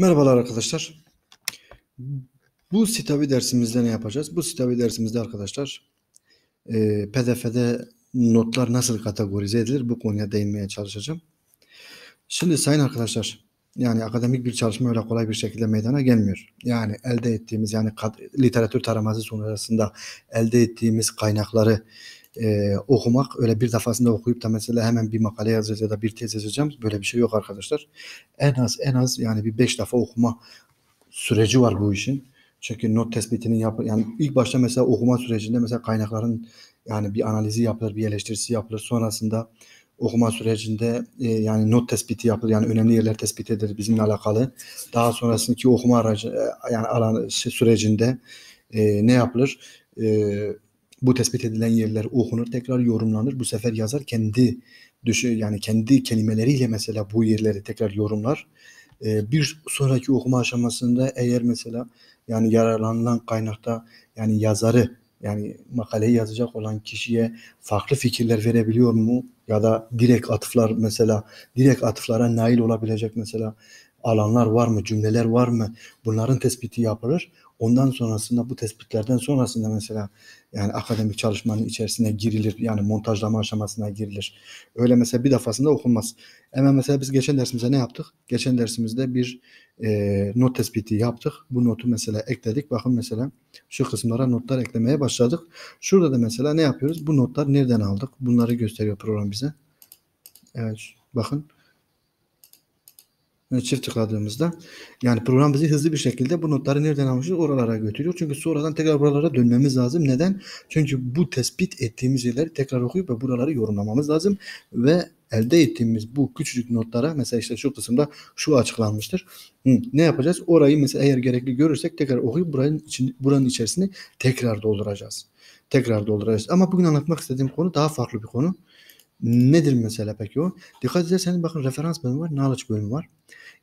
Merhabalar arkadaşlar. Bu sitavi dersimizde ne yapacağız? Bu sitavi dersimizde arkadaşlar e, PDF'de notlar nasıl kategorize edilir? Bu konuya değinmeye çalışacağım. Şimdi sayın arkadaşlar yani akademik bir çalışma öyle kolay bir şekilde meydana gelmiyor. Yani elde ettiğimiz yani literatür taraması sonrasında elde ettiğimiz kaynakları e, okumak öyle bir defasında okuyup da mesela hemen bir makale yazacağız ya da bir tez yazacağım böyle bir şey yok arkadaşlar. En az en az yani bir beş defa okuma süreci var bu işin. Çünkü not tespitinin yap yani ilk başta mesela okuma sürecinde mesela kaynakların yani bir analizi yapılır, bir eleştirisi yapılır. Sonrasında okuma sürecinde e, yani not tespiti yapılır. Yani önemli yerler tespit edilir bizimle alakalı. Daha sonrasındaki okuma aracı e, yani alan şey sürecinde e, ne yapılır? E, bu tespit edilen yerler okunur, tekrar yorumlanır. Bu sefer yazar kendi düşü yani kendi kelimeleriyle mesela bu yerleri tekrar yorumlar. Ee, bir sonraki okuma aşamasında eğer mesela yani yararlanılan kaynakta yani yazarı yani makaleyi yazacak olan kişiye farklı fikirler verebiliyor mu? ya da direkt atıflar mesela direkt atıflara nail olabilecek mesela alanlar var mı, cümleler var mı? Bunların tespiti yapılır. Ondan sonrasında bu tespitlerden sonrasında mesela yani akademik çalışmanın içerisine girilir. Yani montajlama aşamasına girilir. Öyle mesela bir defasında okunmaz. Hemen mesela biz geçen dersimizde ne yaptık? Geçen dersimizde bir e, not tespiti yaptık. Bu notu mesela ekledik. Bakın mesela şu kısımlara notlar eklemeye başladık. Şurada da mesela ne yapıyoruz? Bu notlar nereden aldık? Bunları gösteriyor program bize bize. Evet bakın. Çift tıkladığımızda yani program bizi hızlı bir şekilde bu notları nereden almışız oralara götürüyor. Çünkü sonradan tekrar buralara dönmemiz lazım. Neden? Çünkü bu tespit ettiğimiz yerleri tekrar okuyup ve buraları yorumlamamız lazım. Ve elde ettiğimiz bu küçücük notlara mesela işte şu kısımda şu açıklanmıştır. Hı, ne yapacağız? Orayı mesela eğer gerekli görürsek tekrar okuyup buranın, için, buranın içerisini tekrar dolduracağız. Tekrar dolduracağız. Ama bugün anlatmak istediğim konu daha farklı bir konu. Nedir mesela peki o? Dikkat ederseniz bakın referans bölümü var, knowledge bölümü var.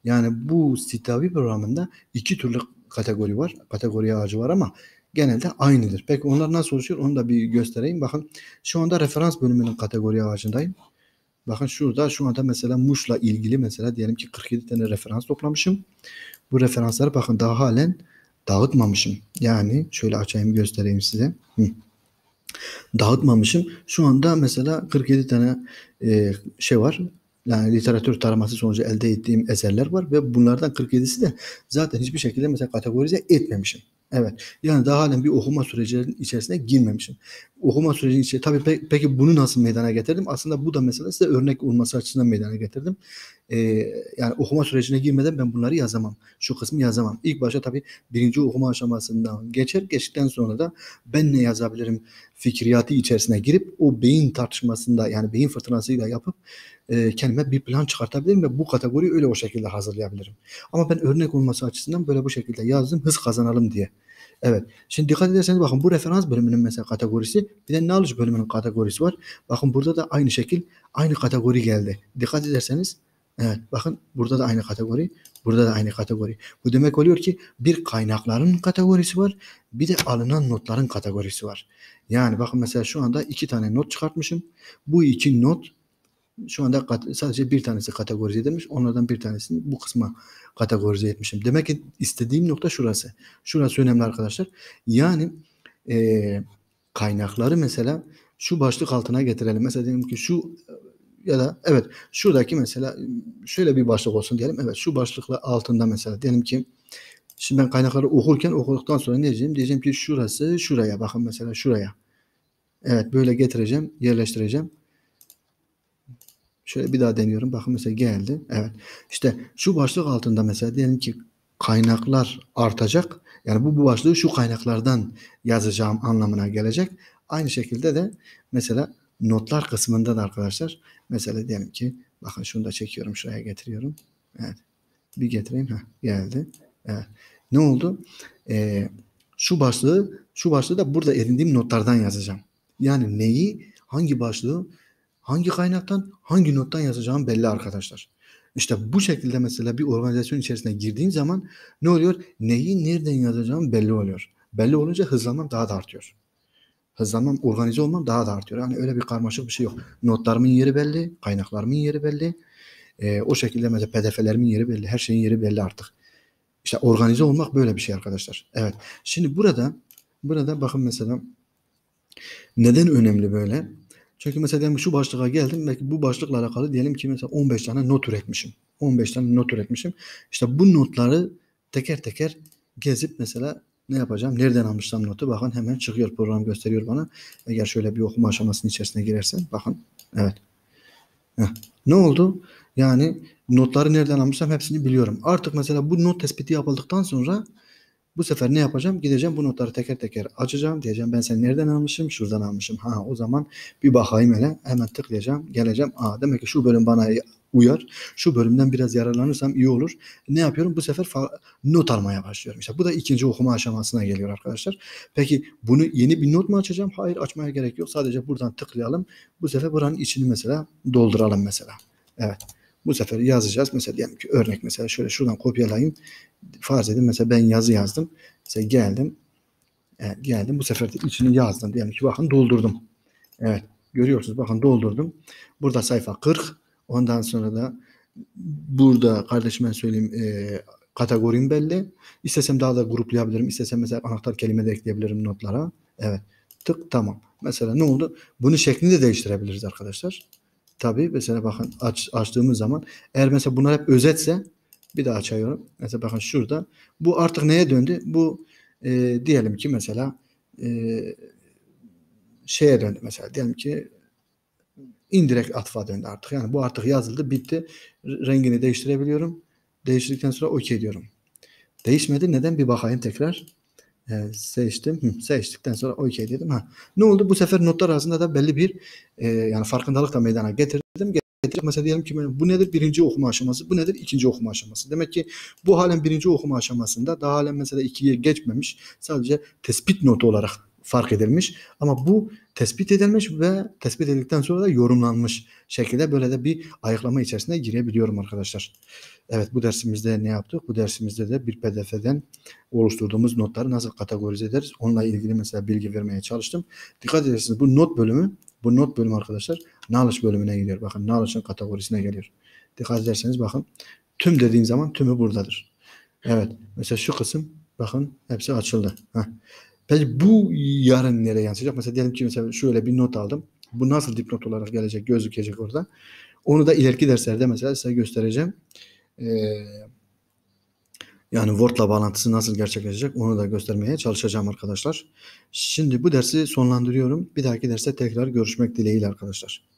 Yani bu sitavi programında iki türlü kategori var. Kategori ağacı var ama genelde aynıdır. Peki onlar nasıl oluşuyor onu da bir göstereyim. Bakın şu anda referans bölümünün kategori ağacındayım. Bakın şurada şu anda mesela Muş'la ilgili mesela diyelim ki 47 tane referans toplamışım. Bu referansları bakın daha halen dağıtmamışım. Yani şöyle açayım göstereyim size. Hı dağıtmamışım. Şu anda mesela 47 tane e, şey var. Yani literatür taraması sonucu elde ettiğim eserler var ve bunlardan 47'si de zaten hiçbir şekilde mesela kategorize etmemişim. Evet. Yani daha halen bir okuma sürecinin içerisine girmemişim. Okuma sürecinin içerisinde tabii pe- peki bunu nasıl meydana getirdim? Aslında bu da mesela size örnek olması açısından meydana getirdim e, yani okuma sürecine girmeden ben bunları yazamam. Şu kısmı yazamam. İlk başta tabii birinci okuma aşamasından geçer. Geçtikten sonra da ben ne yazabilirim fikriyatı içerisine girip o beyin tartışmasında yani beyin fırtınasıyla yapıp e, kendime bir plan çıkartabilirim ve bu kategoriyi öyle o şekilde hazırlayabilirim. Ama ben örnek olması açısından böyle bu şekilde yazdım hız kazanalım diye. Evet. Şimdi dikkat ederseniz bakın bu referans bölümünün mesela kategorisi bir de knowledge bölümünün kategorisi var. Bakın burada da aynı şekil aynı kategori geldi. Dikkat ederseniz Evet bakın burada da aynı kategori. Burada da aynı kategori. Bu demek oluyor ki bir kaynakların kategorisi var. Bir de alınan notların kategorisi var. Yani bakın mesela şu anda iki tane not çıkartmışım. Bu iki not şu anda sadece bir tanesi kategorize edilmiş. Onlardan bir tanesini bu kısma kategorize etmişim. Demek ki istediğim nokta şurası. Şurası önemli arkadaşlar. Yani e, kaynakları mesela şu başlık altına getirelim. Mesela diyelim ki şu ya da evet şuradaki mesela şöyle bir başlık olsun diyelim. Evet şu başlıkla altında mesela diyelim ki şimdi ben kaynakları okurken okuduktan sonra ne diyeceğim? Diyeceğim ki şurası şuraya bakın mesela şuraya. Evet böyle getireceğim yerleştireceğim. Şöyle bir daha deniyorum. Bakın mesela geldi. Evet. İşte şu başlık altında mesela diyelim ki kaynaklar artacak. Yani bu, bu başlığı şu kaynaklardan yazacağım anlamına gelecek. Aynı şekilde de mesela notlar kısmında da arkadaşlar Mesela diyelim ki bakın şunu da çekiyorum şuraya getiriyorum. Evet. Bir getireyim. Heh, geldi. Evet. Ne oldu? Ee, şu başlığı şu başlığı da burada edindiğim notlardan yazacağım. Yani neyi, hangi başlığı, hangi kaynaktan, hangi nottan yazacağım belli arkadaşlar. İşte bu şekilde mesela bir organizasyon içerisine girdiğin zaman ne oluyor? Neyi nereden yazacağım belli oluyor. Belli olunca hızlanmam daha da artıyor hızlanmam, organize olmam daha da artıyor. Yani öyle bir karmaşık bir şey yok. Notlarımın yeri belli, kaynaklarımın yeri belli. E, o şekilde mesela pdf'lerimin yeri belli, her şeyin yeri belli artık. İşte organize olmak böyle bir şey arkadaşlar. Evet. Şimdi burada burada bakın mesela neden önemli böyle? Çünkü mesela diyelim şu başlığa geldim. Belki bu başlıkla alakalı diyelim ki mesela 15 tane not üretmişim. 15 tane not üretmişim. İşte bu notları teker teker gezip mesela ne yapacağım? Nereden almışsam notu bakın hemen çıkıyor program gösteriyor bana. Eğer şöyle bir okuma aşamasının içerisine girersen bakın evet. Heh. Ne oldu? Yani notları nereden almışsam hepsini biliyorum. Artık mesela bu not tespiti yapıldıktan sonra bu sefer ne yapacağım? Gideceğim bu notları teker teker açacağım. Diyeceğim ben seni nereden almışım? Şuradan almışım. Ha o zaman bir bakayım hele. Hemen tıklayacağım. Geleceğim. Aa demek ki şu bölüm bana uyar. Şu bölümden biraz yararlanırsam iyi olur. Ne yapıyorum? Bu sefer not almaya başlıyorum. İşte bu da ikinci okuma aşamasına geliyor arkadaşlar. Peki bunu yeni bir not mu açacağım? Hayır açmaya gerek yok. Sadece buradan tıklayalım. Bu sefer buranın içini mesela dolduralım mesela. Evet. Bu sefer yazacağız. Mesela diyelim ki örnek mesela şöyle şuradan kopyalayayım. Farz edin mesela ben yazı yazdım. Mesela geldim. Evet, geldim. Bu sefer de içini yazdım. Diyelim ki bakın doldurdum. Evet. Görüyorsunuz bakın doldurdum. Burada sayfa 40. Ondan sonra da burada kardeşim ben söyleyeyim e, kategorim belli. İstesem daha da gruplayabilirim. İstesem mesela anahtar kelime de ekleyebilirim notlara. Evet. Tık tamam. Mesela ne oldu? Bunu şeklini de değiştirebiliriz arkadaşlar tabii mesela bakın aç, açtığımız zaman eğer mesela bunlar hep özetse bir daha açıyorum. Mesela bakın şurada bu artık neye döndü? Bu e, diyelim ki mesela e, şeye döndü mesela diyelim ki indirekt atfa döndü artık. Yani bu artık yazıldı bitti. Rengini değiştirebiliyorum. Değiştirdikten sonra okey diyorum. Değişmedi. Neden? Bir bakayım tekrar. Ee, seçtim. Hı, seçtikten sonra OK dedim. Ha. Ne oldu? Bu sefer notlar arasında da belli bir e, yani farkındalık da meydana getirdim. getirdim. Mesela diyelim ki bu nedir? Birinci okuma aşaması. Bu nedir? ikinci okuma aşaması. Demek ki bu halen birinci okuma aşamasında daha halen mesela ikiye geçmemiş. Sadece tespit notu olarak fark edilmiş. Ama bu tespit edilmiş ve tespit edildikten sonra da yorumlanmış şekilde böyle de bir ayıklama içerisine girebiliyorum arkadaşlar. Evet bu dersimizde ne yaptık? Bu dersimizde de bir pdf'den oluşturduğumuz notları nasıl kategorize ederiz? Onunla ilgili mesela bilgi vermeye çalıştım. Dikkat edersiniz bu not bölümü bu not bölümü arkadaşlar knowledge bölümüne geliyor. Bakın knowledge'ın kategorisine geliyor. Dikkat ederseniz bakın tüm dediğim zaman tümü buradadır. Evet mesela şu kısım bakın hepsi açıldı. Heh. Peki bu yarın nereye yansıyacak? Mesela diyelim ki mesela şöyle bir not aldım. Bu nasıl dipnot olarak gelecek, gözükecek orada. Onu da ileriki derslerde mesela size göstereceğim. Ee, yani Word'la bağlantısı nasıl gerçekleşecek onu da göstermeye çalışacağım arkadaşlar. Şimdi bu dersi sonlandırıyorum. Bir dahaki derste tekrar görüşmek dileğiyle arkadaşlar.